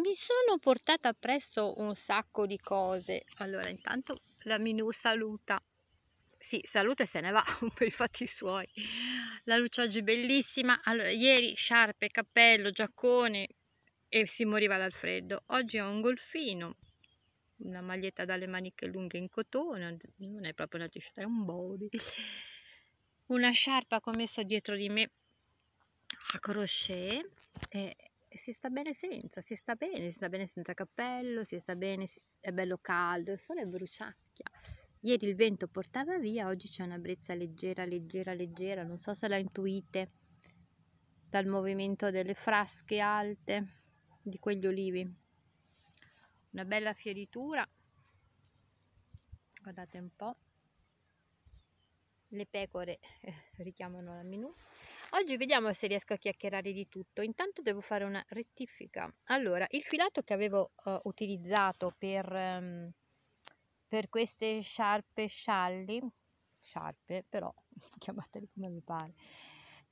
mi sono portata appresso un sacco di cose. Allora, intanto la Minù saluta. Sì, saluta e se ne va per i fatti suoi. La luce oggi è bellissima. Allora, ieri sciarpe, cappello, giaccone e si moriva dal freddo. Oggi ho un golfino, una maglietta dalle maniche lunghe in cotone, non è proprio una t-shirt, è un body. Una sciarpa che ho messo dietro di me a crochet e e si sta bene senza, si sta bene, si sta bene senza cappello, si sta bene, è bello caldo, il sole è bruciacchia. Ieri il vento portava via, oggi c'è una brezza leggera, leggera, leggera, non so se la intuite dal movimento delle frasche alte di quegli olivi. Una bella fioritura, guardate un po', le pecore eh, richiamano la minù. Oggi vediamo se riesco a chiacchierare di tutto. Intanto devo fare una rettifica. Allora, il filato che avevo uh, utilizzato per, um, per queste sciarpe scialli, sciarpe però, chiamateli come vi pare,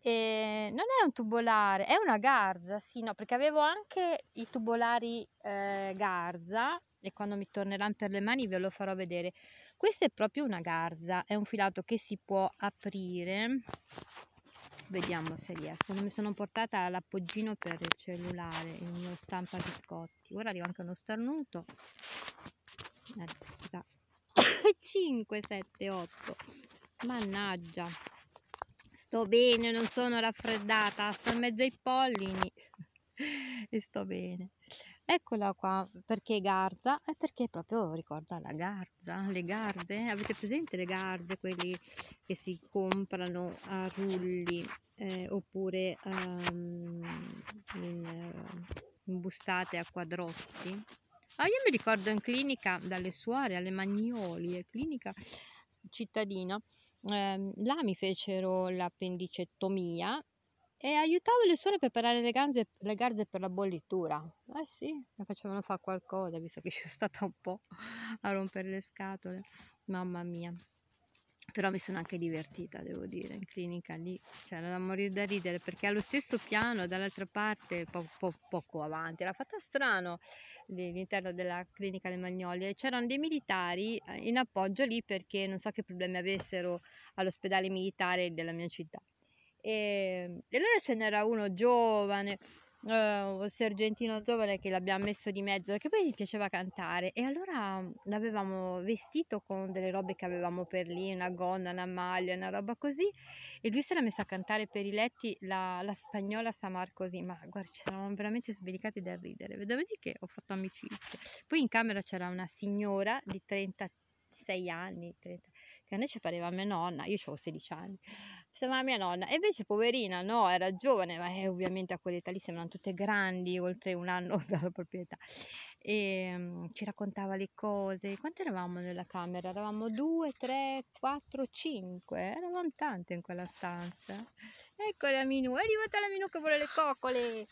eh, non è un tubolare, è una garza, sì, no, perché avevo anche i tubolari eh, garza e quando mi torneranno per le mani ve lo farò vedere. Questa è proprio una garza, è un filato che si può aprire vediamo se riesco mi sono portata l'appoggino per il cellulare il mio stampa biscotti ora arriva anche uno starnuto eh, scusa 5 7 8 mannaggia sto bene non sono raffreddata sto in mezzo ai pollini e sto bene Eccola qua, perché Garza? È perché proprio ricorda la Garza, le Garze, avete presente le Garze, quelli che si comprano a rulli eh, oppure um, in, eh, in bustate a quadrotti? Ah, io mi ricordo in clinica dalle suore alle magnoli, eh, clinica cittadina, eh, là mi fecero l'appendicettomia e aiutavo le suore a preparare le, ganze, le garze per la bollitura. Eh sì, le facevano fare qualcosa, visto che ci sono stata un po' a rompere le scatole. Mamma mia. Però mi sono anche divertita, devo dire, in clinica lì c'era cioè, da morire da ridere perché allo stesso piano, dall'altra parte, po- po- poco avanti, era fatta strano all'interno della clinica Le Magnolie, c'erano dei militari eh, in appoggio lì perché non so che problemi avessero all'ospedale militare della mia città e, ehm, e allora ce n'era uno giovane, uh, un sergentino giovane che l'abbiamo messo di mezzo, perché poi gli piaceva cantare. E allora mhmm, l'avevamo vestito con delle robe che avevamo per lì, una gonna, una maglia, una roba così. E lui si era messo a cantare per i letti la, la spagnola Samar così. Ma guarda, ci eravamo veramente sbellicati dal ridere. Vedete che ho fatto amicizia. Poi in camera c'era una signora di 36 anni, 30, che a noi ci pareva mia nonna, io avevo 16 anni, Sembrava mia nonna. E invece, poverina, no, era giovane, ma eh, ovviamente a quell'età lì sembrano tutte grandi, oltre un anno dalla proprietà. E um, ci raccontava le cose. Quanti eravamo nella camera? Eravamo due, tre, quattro, cinque. Eravamo tante in quella stanza. Ecco la Minu, è arrivata la Minu che vuole le coccole.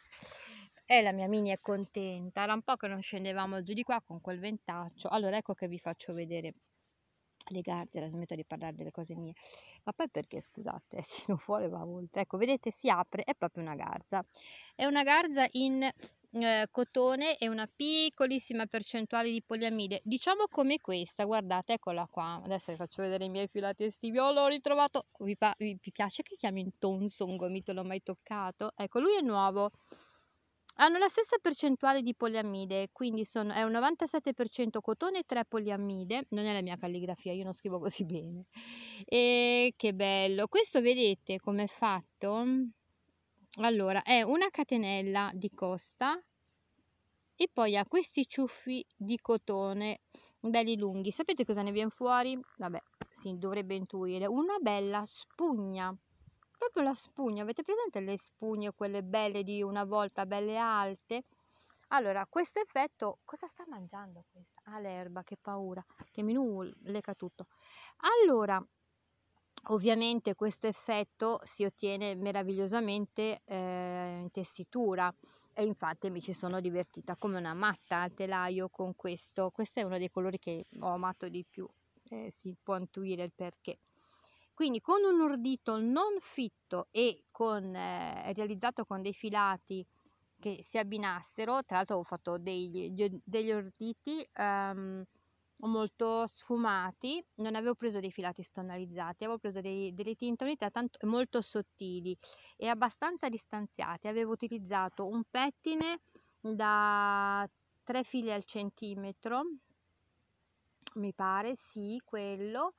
E la mia mini è contenta. Era un po' che non scendevamo giù di qua con quel ventaccio. Allora, ecco che vi faccio vedere le legarti, la smetto di parlare delle cose mie. Ma poi perché, scusate, chi non vuole va oltre. Ecco, vedete, si apre, è proprio una garza. È una garza in eh, cotone e una piccolissima percentuale di poliamide. Diciamo come questa, guardate, eccola qua. Adesso vi faccio vedere i miei filati estivi. Oh, l'ho ritrovato. Vi, vi, vi piace che chiami in tonso un gomitolo mai toccato? Ecco, lui è nuovo. Hanno la stessa percentuale di poliammide, quindi sono, è un 97% cotone e 3 poliammide. Non è la mia calligrafia, io non scrivo così bene. E che bello! Questo vedete come è fatto? Allora, è una catenella di costa e poi ha questi ciuffi di cotone belli lunghi. Sapete cosa ne viene fuori? Vabbè, si dovrebbe intuire. Una bella spugna proprio la spugna, avete presente le spugne, quelle belle di una volta, belle alte? Allora, questo effetto, cosa sta mangiando questa? Ah, l'erba, che paura, che minu leca tutto. Allora, ovviamente questo effetto si ottiene meravigliosamente eh, in tessitura e infatti mi ci sono divertita come una matta al telaio con questo. Questo è uno dei colori che ho amato di più, eh, si può intuire il perché. Quindi con un ordito non fitto e con, eh, realizzato con dei filati che si abbinassero, tra l'altro ho fatto degli, degli orditi um, molto sfumati, non avevo preso dei filati stonalizzati, avevo preso dei, delle tinte unite tanto, molto sottili e abbastanza distanziate, avevo utilizzato un pettine da 3 fili al centimetro, mi pare, sì, quello,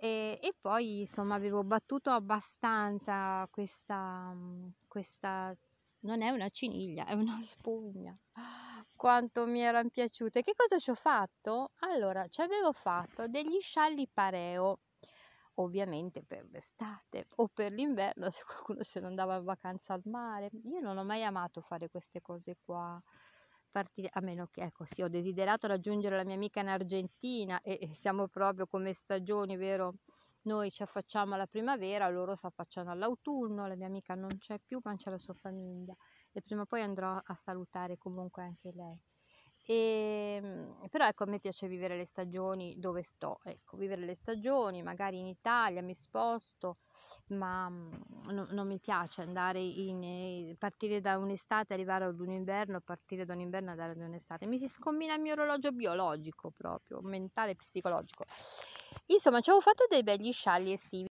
e, e, poi insomma avevo battuto abbastanza questa, mhmm, questa non è una ciniglia, è una spugna. Quanto mi erano piaciute. Che cosa ci ho fatto? Allora, ci avevo fatto degli scialli pareo, ovviamente per l'estate o per l'inverno, se qualcuno se ne andava in vacanza al mare. Io non ho mai amato fare queste cose qua partire, a meno che, ecco sì, ho desiderato raggiungere la mia amica in Argentina e, siamo proprio come stagioni, vero? Noi ci affacciamo alla primavera, loro si affacciano all'autunno, la mia amica non c'è più ma c'è la sua famiglia e prima o poi andrò a salutare comunque anche lei. E, ehm, però ecco, a me piace vivere le stagioni dove sto, ecco, vivere le stagioni, magari in Italia mi sposto, ma mhmm, no, non mi piace andare in, eh, partire da un'estate, arrivare ad un inverno, partire da un inverno, andare ad un'estate. Mi si scombina il mio orologio biologico proprio, mentale e psicologico. Insomma, ci avevo fatto dei begli scialli estivi.